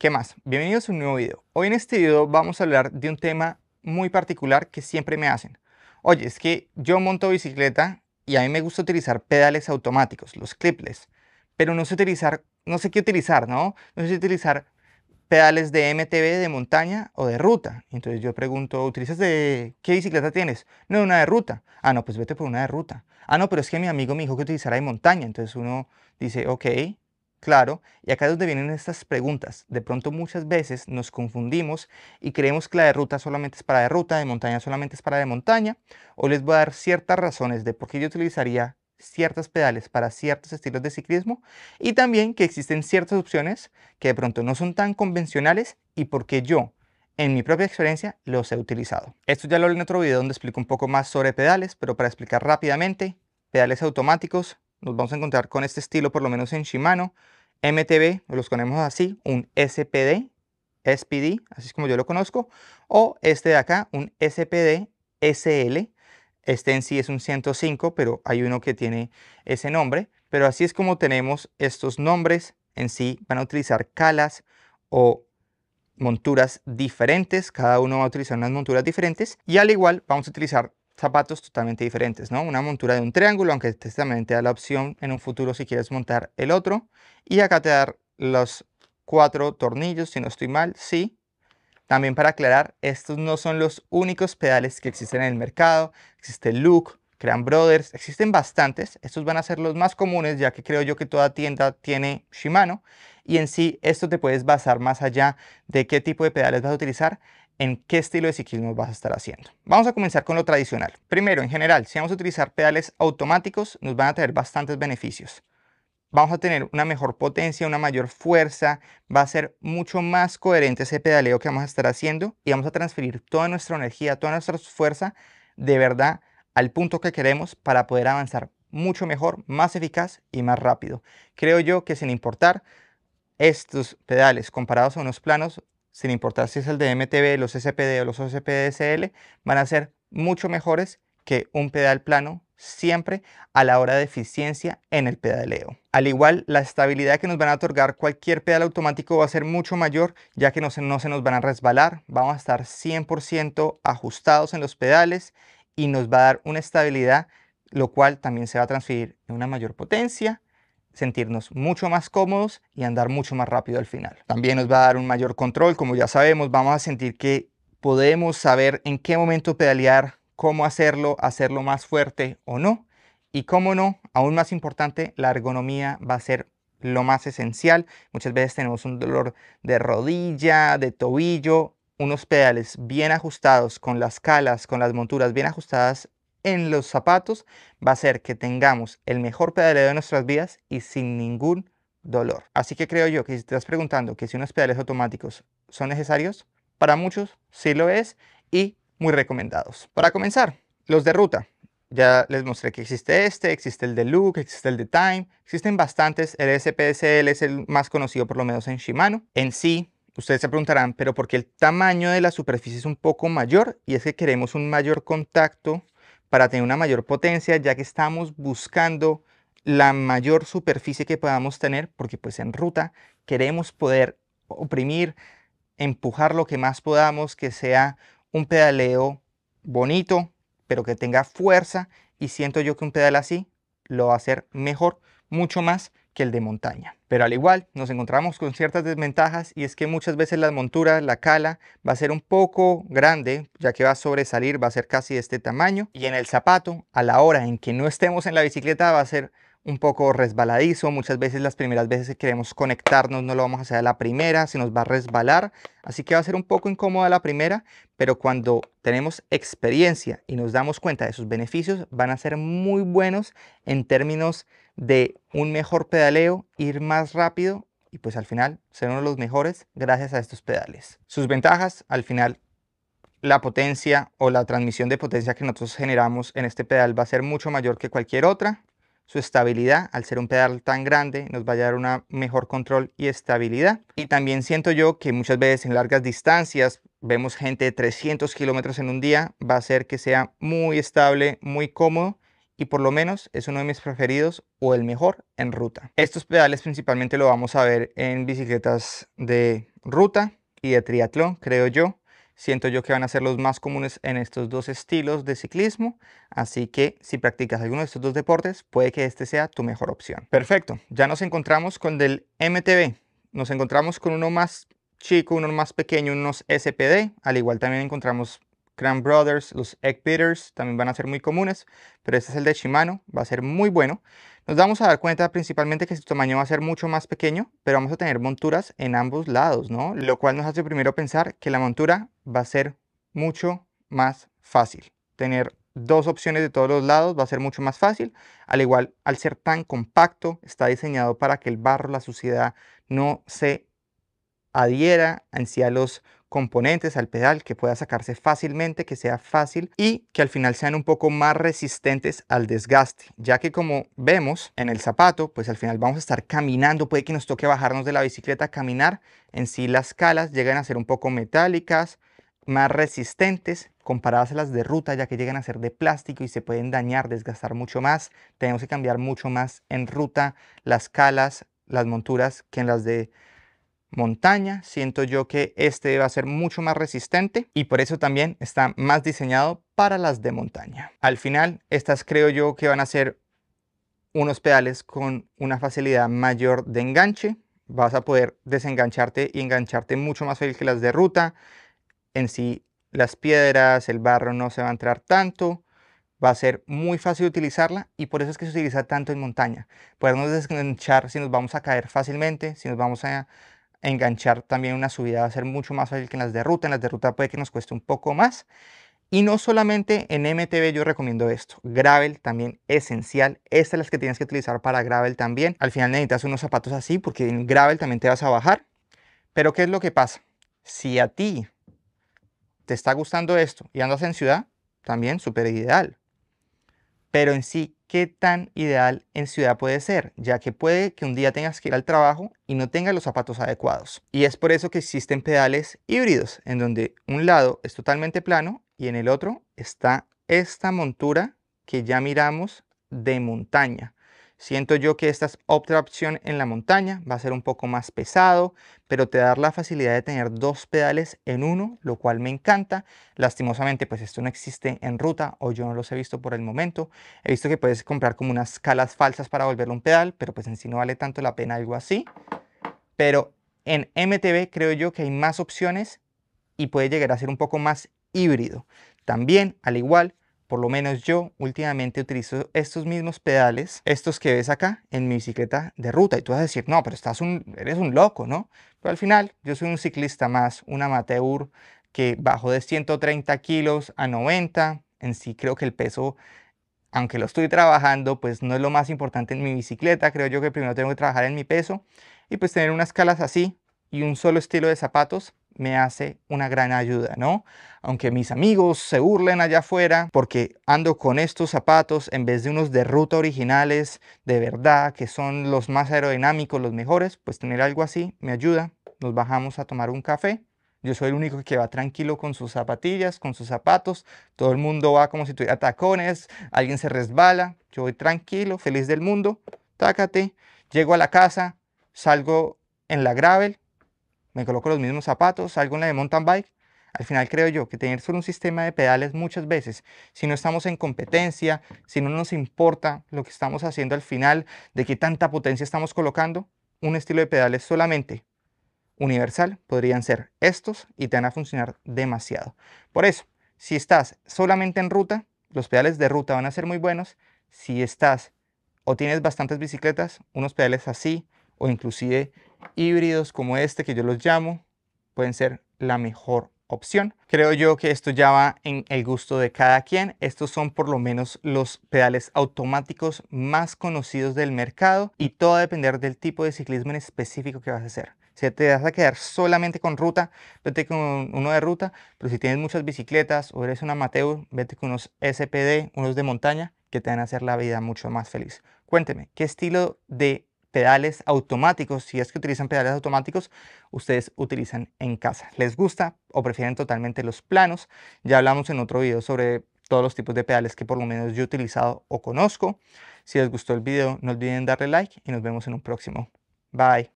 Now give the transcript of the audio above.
¿Qué más? Bienvenidos a un nuevo video. Hoy en este video vamos a hablar de un tema muy particular que siempre me hacen. Oye, es que yo monto bicicleta y a mí me gusta utilizar pedales automáticos, los clipless, pero no sé utilizar, no sé qué utilizar, ¿no? No sé utilizar pedales de MTB de montaña o de ruta. Entonces yo pregunto, ¿utilizas de qué bicicleta tienes? No, una de ruta. Ah, no, pues vete por una de ruta. Ah, no, pero es que mi amigo me dijo que utilizará de montaña. Entonces uno dice, ok, Claro, y acá es donde vienen estas preguntas. De pronto muchas veces nos confundimos y creemos que la de ruta solamente es para de ruta, de montaña solamente es para de montaña. o les voy a dar ciertas razones de por qué yo utilizaría ciertos pedales para ciertos estilos de ciclismo y también que existen ciertas opciones que de pronto no son tan convencionales y por qué yo en mi propia experiencia los he utilizado. Esto ya lo haré en otro video donde explico un poco más sobre pedales, pero para explicar rápidamente, pedales automáticos, nos vamos a encontrar con este estilo, por lo menos en Shimano. MTB, los conocemos así, un SPD, SPD, así es como yo lo conozco, o este de acá, un SPD SL. Este en sí es un 105, pero hay uno que tiene ese nombre. Pero así es como tenemos estos nombres. En sí van a utilizar calas o monturas diferentes. Cada uno va a utilizar unas monturas diferentes. Y al igual vamos a utilizar zapatos totalmente diferentes, ¿no? Una montura de un triángulo, aunque este también te da la opción en un futuro si quieres montar el otro. Y acá te dan los cuatro tornillos, si no estoy mal, sí. También para aclarar, estos no son los únicos pedales que existen en el mercado. Existe Look, Grand Brothers, existen bastantes. Estos van a ser los más comunes, ya que creo yo que toda tienda tiene Shimano. Y en sí, esto te puedes basar más allá de qué tipo de pedales vas a utilizar en qué estilo de ciclismo vas a estar haciendo. Vamos a comenzar con lo tradicional. Primero, en general, si vamos a utilizar pedales automáticos, nos van a traer bastantes beneficios. Vamos a tener una mejor potencia, una mayor fuerza, va a ser mucho más coherente ese pedaleo que vamos a estar haciendo y vamos a transferir toda nuestra energía, toda nuestra fuerza de verdad al punto que queremos para poder avanzar mucho mejor, más eficaz y más rápido. Creo yo que sin importar estos pedales comparados a unos planos sin importar si es el de MTB, los SPD o los OSPDSL, van a ser mucho mejores que un pedal plano siempre a la hora de eficiencia en el pedaleo. Al igual, la estabilidad que nos van a otorgar cualquier pedal automático va a ser mucho mayor, ya que no se, no se nos van a resbalar, vamos a estar 100% ajustados en los pedales y nos va a dar una estabilidad, lo cual también se va a transferir en una mayor potencia sentirnos mucho más cómodos y andar mucho más rápido al final. También nos va a dar un mayor control, como ya sabemos, vamos a sentir que podemos saber en qué momento pedalear, cómo hacerlo, hacerlo más fuerte o no. Y cómo no, aún más importante, la ergonomía va a ser lo más esencial. Muchas veces tenemos un dolor de rodilla, de tobillo. Unos pedales bien ajustados, con las calas, con las monturas bien ajustadas, en los zapatos va a ser que tengamos el mejor pedaleo de nuestras vidas y sin ningún dolor. Así que creo yo que si te estás preguntando que si unos pedales automáticos son necesarios, para muchos sí lo es y muy recomendados. Para comenzar, los de ruta. Ya les mostré que existe este, existe el de Look, existe el de Time, existen bastantes. El SPSL es el más conocido por lo menos en Shimano. En sí, ustedes se preguntarán, pero porque el tamaño de la superficie es un poco mayor y es que queremos un mayor contacto para tener una mayor potencia, ya que estamos buscando la mayor superficie que podamos tener, porque pues en ruta queremos poder oprimir, empujar lo que más podamos, que sea un pedaleo bonito, pero que tenga fuerza, y siento yo que un pedal así lo va a hacer mejor, mucho más que el de montaña. Pero al igual, nos encontramos con ciertas desventajas y es que muchas veces la montura, la cala, va a ser un poco grande, ya que va a sobresalir, va a ser casi de este tamaño. Y en el zapato, a la hora en que no estemos en la bicicleta, va a ser un poco resbaladizo. Muchas veces las primeras veces que queremos conectarnos no lo vamos a hacer la primera, se nos va a resbalar. Así que va a ser un poco incómoda la primera, pero cuando tenemos experiencia y nos damos cuenta de sus beneficios, van a ser muy buenos en términos de un mejor pedaleo, ir más rápido y pues al final ser uno de los mejores gracias a estos pedales. Sus ventajas, al final la potencia o la transmisión de potencia que nosotros generamos en este pedal va a ser mucho mayor que cualquier otra su estabilidad, al ser un pedal tan grande, nos va a dar una mejor control y estabilidad. Y también siento yo que muchas veces en largas distancias, vemos gente de 300 kilómetros en un día, va a ser que sea muy estable, muy cómodo y por lo menos es uno de mis preferidos o el mejor en ruta. Estos pedales principalmente lo vamos a ver en bicicletas de ruta y de triatlón, creo yo siento yo que van a ser los más comunes en estos dos estilos de ciclismo, así que si practicas alguno de estos dos deportes, puede que este sea tu mejor opción. Perfecto, ya nos encontramos con del MTB, nos encontramos con uno más chico, uno más pequeño, unos SPD, al igual también encontramos Grand Brothers, los Egg Beaters también van a ser muy comunes, pero este es el de Shimano, va a ser muy bueno. Nos vamos a dar cuenta principalmente que su tamaño va a ser mucho más pequeño, pero vamos a tener monturas en ambos lados, ¿no? Lo cual nos hace primero pensar que la montura va a ser mucho más fácil. Tener dos opciones de todos los lados va a ser mucho más fácil. Al igual, al ser tan compacto, está diseñado para que el barro, la suciedad, no se adhiera a los componentes al pedal, que pueda sacarse fácilmente, que sea fácil y que al final sean un poco más resistentes al desgaste, ya que como vemos en el zapato, pues al final vamos a estar caminando, puede que nos toque bajarnos de la bicicleta, a caminar, en sí las calas llegan a ser un poco metálicas, más resistentes comparadas a las de ruta ya que llegan a ser de plástico y se pueden dañar, desgastar mucho más. Tenemos que cambiar mucho más en ruta las calas, las monturas que en las de montaña, siento yo que este va a ser mucho más resistente y por eso también está más diseñado para las de montaña. Al final, estas creo yo que van a ser unos pedales con una facilidad mayor de enganche. Vas a poder desengancharte y engancharte mucho más fácil que las de ruta. En si las piedras, el barro no se va a entrar tanto. Va a ser muy fácil utilizarla y por eso es que se utiliza tanto en montaña. podemos desenganchar si nos vamos a caer fácilmente, si nos vamos a enganchar también una subida va a ser mucho más fácil que en las de ruta. En las de ruta puede que nos cueste un poco más. Y no solamente en MTB yo recomiendo esto, gravel también esencial, estas es las que tienes que utilizar para gravel también. Al final necesitas unos zapatos así porque en gravel también te vas a bajar. Pero ¿qué es lo que pasa? Si a ti te está gustando esto y andas en ciudad, también súper ideal pero en sí, ¿qué tan ideal en ciudad puede ser? Ya que puede que un día tengas que ir al trabajo y no tengas los zapatos adecuados. Y es por eso que existen pedales híbridos, en donde un lado es totalmente plano y en el otro está esta montura que ya miramos de montaña. Siento yo que esta es otra opción en la montaña, va a ser un poco más pesado, pero te da la facilidad de tener dos pedales en uno, lo cual me encanta. Lastimosamente, pues esto no existe en ruta o yo no los he visto por el momento. He visto que puedes comprar como unas calas falsas para volverlo un pedal, pero pues en sí no vale tanto la pena algo así. Pero en MTB creo yo que hay más opciones y puede llegar a ser un poco más híbrido. También, al igual, por lo menos yo últimamente utilizo estos mismos pedales, estos que ves acá, en mi bicicleta de ruta. Y tú vas a decir, no, pero estás un, eres un loco, ¿no? Pero al final, yo soy un ciclista más, un amateur que bajo de 130 kilos a 90. En sí creo que el peso, aunque lo estoy trabajando, pues no es lo más importante en mi bicicleta. Creo yo que primero tengo que trabajar en mi peso y pues tener unas calas así y un solo estilo de zapatos me hace una gran ayuda, ¿no? Aunque mis amigos se burlen allá afuera porque ando con estos zapatos en vez de unos de ruta originales de verdad que son los más aerodinámicos, los mejores, pues tener algo así me ayuda. Nos bajamos a tomar un café. Yo soy el único que va tranquilo con sus zapatillas, con sus zapatos. Todo el mundo va como si tuviera tacones, alguien se resbala. Yo voy tranquilo, feliz del mundo. Tácate. Llego a la casa, salgo en la gravel, me coloco los mismos zapatos, salgo en la de mountain bike. Al final creo yo que tener solo un sistema de pedales muchas veces, si no estamos en competencia, si no nos importa lo que estamos haciendo al final, de qué tanta potencia estamos colocando, un estilo de pedales solamente universal podrían ser estos y te van a funcionar demasiado. Por eso, si estás solamente en ruta, los pedales de ruta van a ser muy buenos. Si estás o tienes bastantes bicicletas, unos pedales así o inclusive híbridos como este que yo los llamo, pueden ser la mejor opción. Creo yo que esto ya va en el gusto de cada quien. Estos son por lo menos los pedales automáticos más conocidos del mercado y todo a depender del tipo de ciclismo en específico que vas a hacer. Si te vas a quedar solamente con ruta, vete con uno de ruta, pero si tienes muchas bicicletas o eres un amateur, vete con unos SPD, unos de montaña, que te van a hacer la vida mucho más feliz. Cuénteme, ¿qué estilo de pedales automáticos, si es que utilizan pedales automáticos, ustedes utilizan en casa. ¿Les gusta o prefieren totalmente los planos? Ya hablamos en otro video sobre todos los tipos de pedales que por lo menos yo he utilizado o conozco. Si les gustó el video, no olviden darle like y nos vemos en un próximo. Bye.